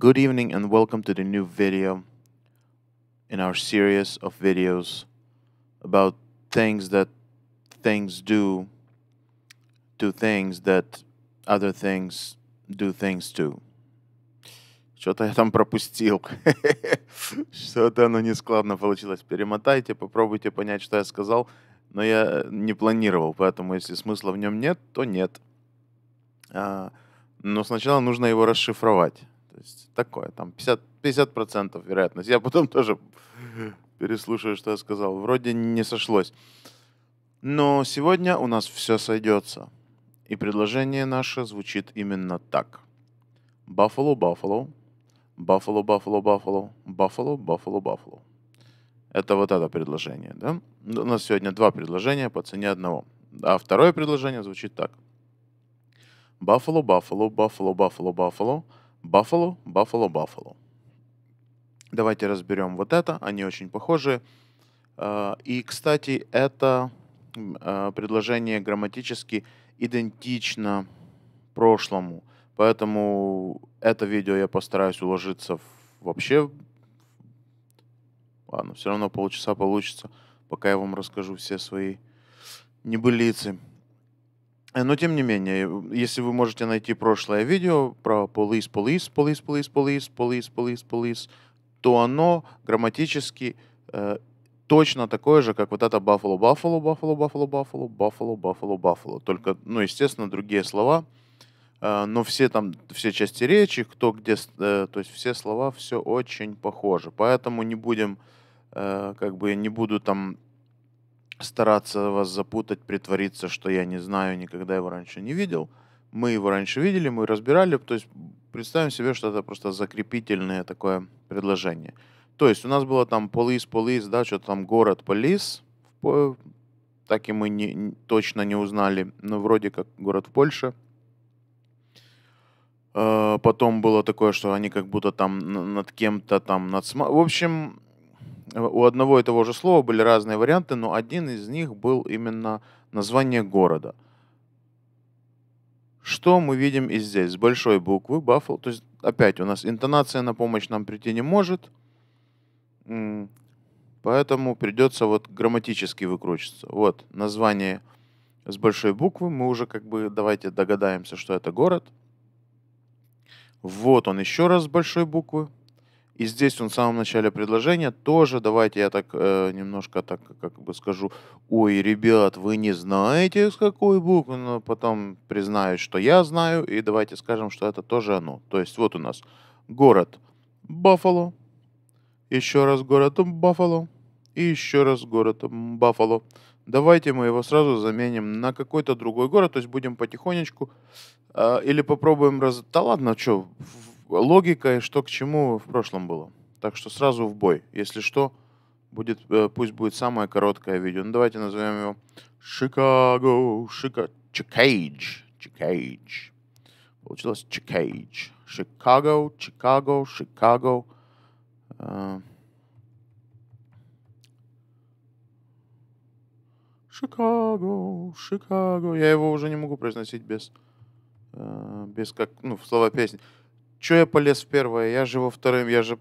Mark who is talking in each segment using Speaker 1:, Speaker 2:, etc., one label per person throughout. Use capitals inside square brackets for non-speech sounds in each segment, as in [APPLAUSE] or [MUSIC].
Speaker 1: Good evening and welcome to the new video in our series of videos about things that things do to things that other things do things to. Что-то я там пропустил. [LAUGHS] Что-то оно нескладно получилось. Перемотайте, попробуйте понять, что я сказал. Но я не планировал, поэтому если смысла в нем нет, то нет. А, но сначала нужно его расшифровать есть такое, там 50, 50% вероятность. Я потом тоже переслушаю, что я сказал. Вроде не сошлось. Но сегодня у нас все сойдется. И предложение наше звучит именно так. Buffalo, Buffalo, Buffalo, Buffalo, Buffalo, Buffalo, Buffalo, Buffalo. Это вот это предложение, да? У нас сегодня два предложения по цене одного. А второе предложение звучит так. Buffalo, Buffalo, Buffalo, Buffalo, Buffalo, Buffalo, Buffalo, Buffalo. Давайте разберем вот это, они очень похожи. А, и, кстати, это а, предложение грамматически идентично прошлому, поэтому это видео я постараюсь уложиться в вообще... Ладно, все равно полчаса получится, пока я вам расскажу все свои небылицы. Э, но тем не менее, э, если вы можете найти прошлое видео про police, police, police, police, police, police, police, police, то оно грамматически э, точно такое же, как вот это Buffalo, Buffalo, Buffalo, Buffalo, Buffalo, Buffalo, Buffalo, Buffalo. Только, ну, естественно, другие слова, э, но все там, все части речи, кто где, э, то есть все слова, все очень похоже. Поэтому не будем, э, как бы, не буду там стараться вас запутать, притвориться, что я не знаю, никогда его раньше не видел. Мы его раньше видели, мы разбирали. То есть представим себе, что это просто закрепительное такое предложение. То есть у нас было там полис, полис, да, что-то там город, полис. Так и мы не, точно не узнали, но вроде как город в Польше. Э, потом было такое, что они как будто там над кем-то там над... В общем, Э, у одного и того же слова были разные варианты, но один из них был именно название города. Что мы видим и здесь? С большой буквы Buffalo. То есть опять у нас интонация на помощь нам прийти не может. Поэтому придется вот грамматически выкручиваться. Вот название с большой буквы. Мы уже как бы давайте догадаемся, что это город. Вот он еще раз с большой буквы. И здесь он в самом начале предложения тоже, давайте я так э, немножко так как бы скажу, ой, ребят, вы не знаете, с какой буквы, но потом признаюсь, что я знаю, и давайте скажем, что это тоже оно. То есть вот у нас город Баффало, еще раз город Баффало, и еще раз город Баффало. Давайте мы его сразу заменим на какой-то другой город, то есть будем потихонечку э, или попробуем раз... Да ладно, что, логика и что к чему в прошлом было. Так что сразу в бой. Если что, будет, э, пусть будет самое короткое видео. Ну, давайте назовем его Chicago Шика, Чикейдж, Чикейдж. Получилось Чикейдж. Chicago Chicago Chicago Chicago Chicago Я его уже не могу произносить без, э, без как, ну, слова песни. Что я полез в первое? Я же во вторым, я же...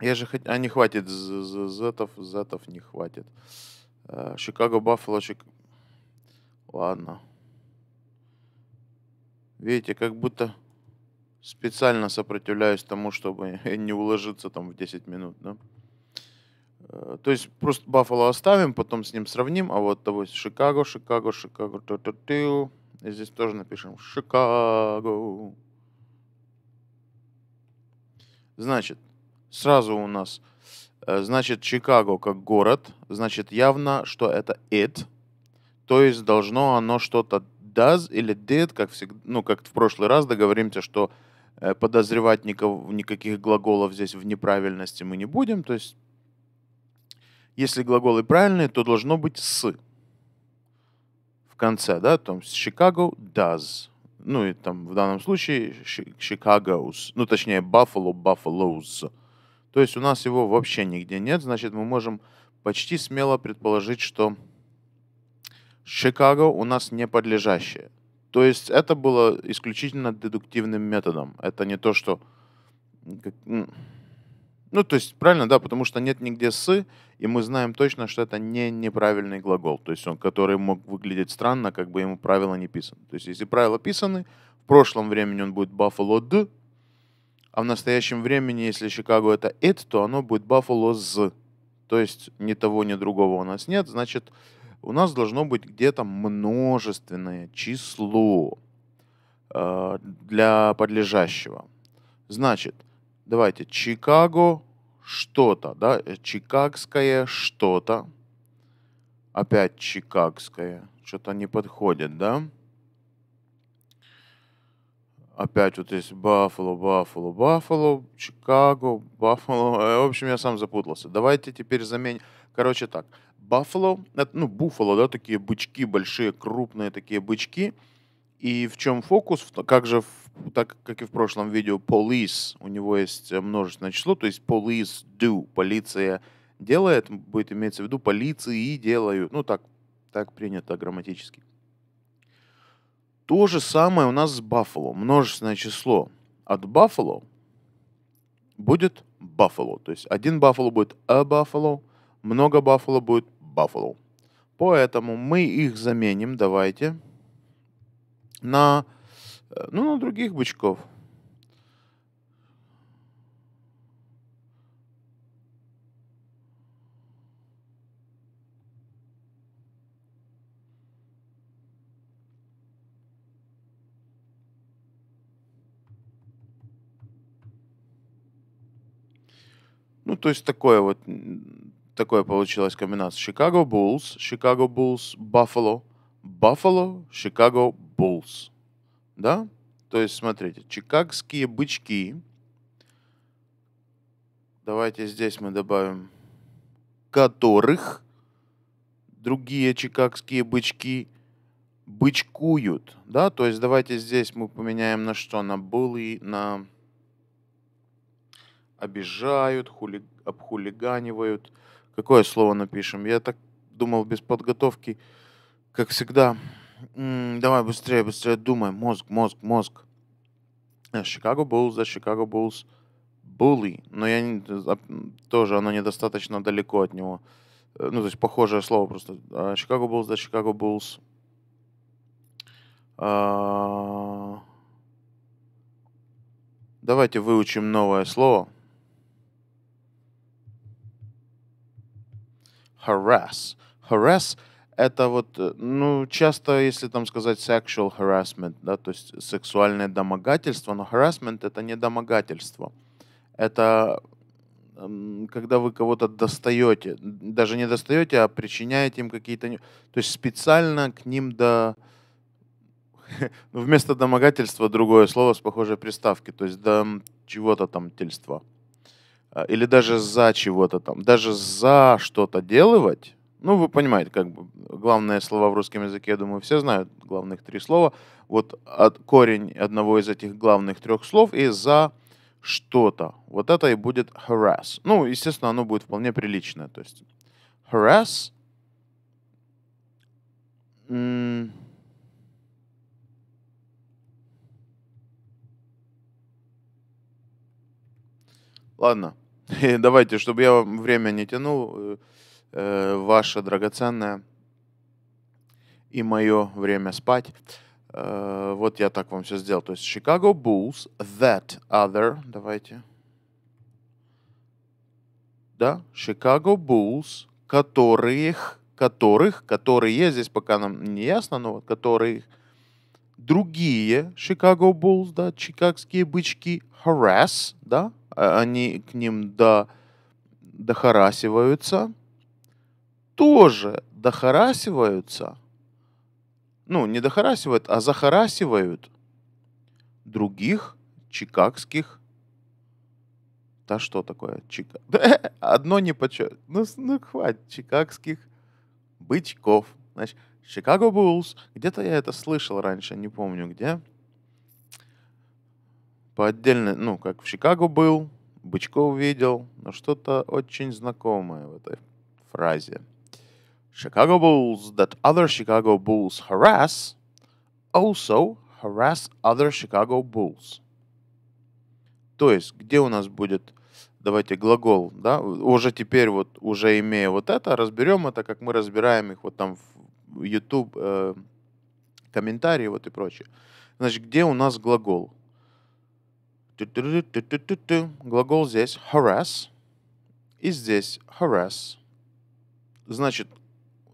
Speaker 1: Я же хоть... А, не хватит. З -з Зетов, Зетов не хватит. Э, Чикаго, Баффало, Чик... Ладно. Видите, как будто специально сопротивляюсь тому, чтобы [LAUGHS] не уложиться там в 10 минут, да? Э, то есть просто Баффало оставим, потом с ним сравним, а вот того есть Чикаго, Чикаго, Чикаго, ту -ту -ту. И здесь тоже напишем Чикаго. Значит, сразу у нас, э, значит, Чикаго как город, значит, явно, что это it, то есть должно оно что-то does или did, как всегда, ну, как в прошлый раз договоримся, что э, подозревать никого, никаких глаголов здесь в неправильности мы не будем, то есть если глаголы правильные, то должно быть с в конце, да, то есть Chicago does ну и там в данном случае Chicago's, ну точнее Buffalo Buffalo's. То есть у нас его вообще нигде нет, значит мы можем почти смело предположить, что Чикаго у нас не подлежащее. То есть это было исключительно дедуктивным методом. Это не то, что ну, то есть, правильно, да, потому что нет нигде «с», и мы знаем точно, что это не неправильный глагол, то есть он, который мог выглядеть странно, как бы ему правила не писаны. То есть, если правила писаны, в прошлом времени он будет «buffalo d», а в настоящем времени, если Чикаго это «it», то оно будет «buffalo z». То есть ни того, ни другого у нас нет, значит, у нас должно быть где-то множественное число э, для подлежащего. Значит – Давайте, Чикаго что-то, да, э, чикагское что-то. Опять чикагское. Что-то не подходит, да? Опять вот здесь Баффало, Баффало, Баффало, Чикаго, Баффало. [LAUGHS] В общем, я сам запутался. Давайте теперь заменим. Короче, так. Баффало, ну, буффало, да, такие бычки большие, крупные такие бычки – и в чем фокус? Как же, так как и в прошлом видео, police, у него есть э, множественное число, то есть police do, полиция делает, будет иметься в виду полиции делают, ну так, так принято грамматически. То же самое у нас с Buffalo, множественное число. От Buffalo будет Buffalo, то есть один Buffalo будет a Buffalo, много Buffalo будет Buffalo. Поэтому мы их заменим, давайте. Давайте на, э, ну, на других бычков. Ну, то есть такое вот, такое получилось комбинация. Chicago Bulls, Chicago Bulls, Buffalo, Buffalo, Chicago Bulls. Да? То есть, смотрите, чикагские бычки. Давайте здесь мы добавим которых другие чикагские бычки бычкуют. Да? То есть давайте здесь мы поменяем на что? На булы, на обижают, хули... обхулиганивают. Какое слово напишем? Я так думал без подготовки, как всегда давай быстрее, быстрее думай. Мозг, мозг, мозг. Э, Chicago Bulls, да, Chicago Bulls. Bully, но я не, э, тоже, оно недостаточно далеко от него. Э, ну, то есть похожее слово просто. А, Chicago Bulls, да, Chicago Bulls. А... Давайте выучим новое слово. Harass. Harass это вот, э, ну, часто, если там сказать sexual harassment, да, то есть сексуальное домогательство, но harassment это не домогательство. Это когда вы кого-то достаете, даже не достаете, а причиняете им какие-то... То есть специально к ним до... [LAUGHS] ну, Вместо домогательства другое слово с похожей приставки, то есть до чего-то там тельства. А, или даже за чего-то там. Даже за что-то делывать, ну, вы понимаете, как бы главные слова в русском языке, я думаю, все знают, главных три слова. Вот от, корень одного из этих главных трех слов и за что-то. Вот это и будет harass. Ну, естественно, оно будет вполне приличное. То есть harass Ладно, [LAUGHS] давайте, чтобы я вам время не тянул, э, э, ваше драгоценное и мое время спать. Э, вот я так вам все сделал. То есть Chicago Bulls, that other, давайте. Да, Chicago Bulls, которых, которых, которые, здесь пока нам не ясно, но вот которые другие Chicago Bulls, да, чикагские бычки, harass, да, а они к ним до, дохарасиваются – тоже дохарасиваются, ну, не дохарасивают, а захарасивают других чикагских да что такое Чика? [LAUGHS] Одно не почет. Ну, ну, хватит чикагских бычков. Значит, Чикаго Буллс. Где-то я это слышал раньше, не помню где. По отдельно, ну, как в Чикаго был, бычков видел, но что-то очень знакомое в этой фразе. Chicago Bulls that other Chicago Bulls harass also harass other Chicago Bulls. То есть, где у нас будет, давайте, глагол, да, уже теперь вот, уже имея вот это, разберем это, как мы разбираем их вот там в YouTube э, комментарии вот и прочее. Значит, где у нас глагол? Глагол здесь harass, и здесь harass. Значит,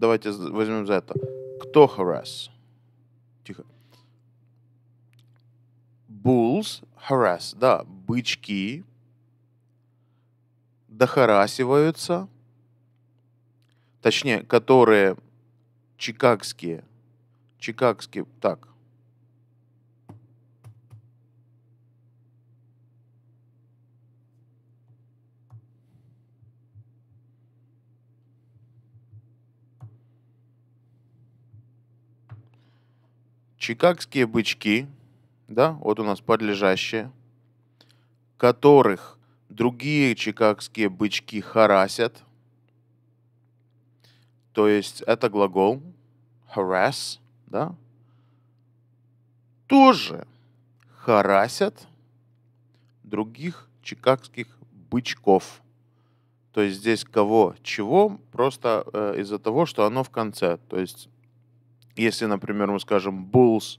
Speaker 1: давайте возьмем за это. Кто harass? Тихо. Bulls harass, да, бычки дохарасиваются, точнее, которые чикагские, чикагские, так, чикагские бычки, да, вот у нас подлежащие, которых другие чикагские бычки харасят, то есть это глагол harass, да, тоже харасят других чикагских бычков. То есть здесь кого, чего, просто э, из-за того, что оно в конце. То есть если, например, мы скажем Bulls,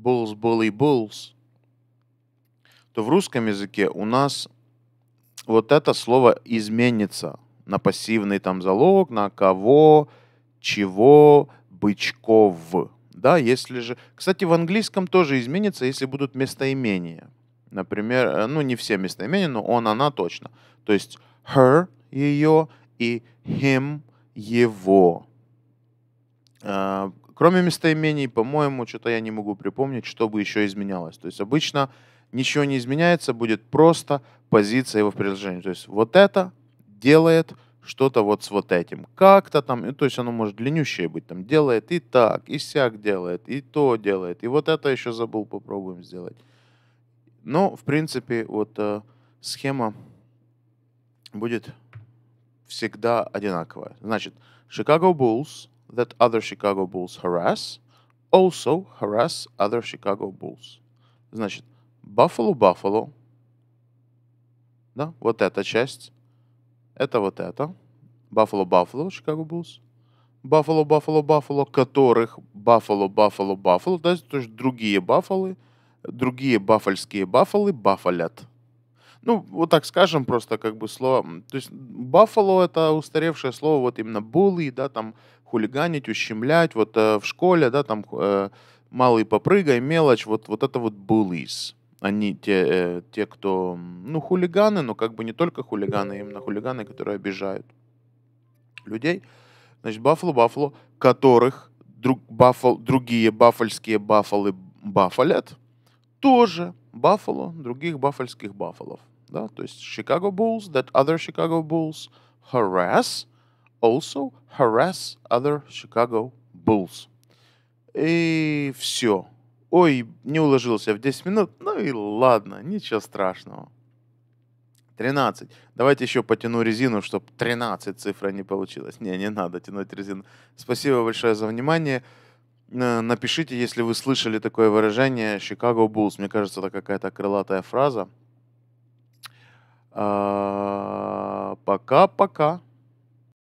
Speaker 1: Bulls, Bully, Bulls, то в русском языке у нас вот это слово изменится на пассивный там залог, на кого, чего, бычков. Да, если же... Кстати, в английском тоже изменится, если будут местоимения. Например, э, ну не все местоимения, но он, она точно. То есть her, ее, и him его. А, кроме местоимений, по-моему, что-то я не могу припомнить, что бы еще изменялось. То есть обычно ничего не изменяется, будет просто позиция его в предложении То есть вот это делает что-то вот с вот этим. Как-то там, ну, то есть оно может длиннющее быть, там делает и так, и сяк делает, и то делает, и вот это еще забыл, попробуем сделать. Но, в принципе, вот э, схема будет всегда одинаковая. Значит, Chicago Bulls that other Chicago Bulls harass also harass other Chicago Bulls. Значит, Buffalo Buffalo, да, вот эта часть, это вот это, Buffalo Buffalo Chicago Bulls, Buffalo Buffalo Buffalo, которых Buffalo Buffalo Buffalo, да, то есть другие Баффалы, другие баффальские Баффалы баффалят ну, вот так скажем просто, как бы слово, то есть Баффало это устаревшее слово, вот именно булы, да, там хулиганить, ущемлять, вот э, в школе, да, там э, малый попрыгай, мелочь, вот, вот это вот bullies. Они те, э, те, кто, ну, хулиганы, но как бы не только хулиганы, а именно хулиганы, которые обижают людей. Значит, Баффало, Баффало, которых друг, баффал, другие баффальские баффалы баффалят, тоже Баффало, других баффальских баффалов. Да? То есть Chicago Bulls, that other Chicago Bulls harass, also harass other Chicago Bulls. И все. Ой, не уложился в 10 минут. Ну и ладно, ничего страшного. 13. Давайте еще потяну резину, чтобы 13 цифра не получилось. Не, не надо тянуть резину. Спасибо большое за внимание напишите, если вы слышали такое выражение «Chicago Bulls». Мне кажется, это какая-то крылатая фраза. А, пока-пока.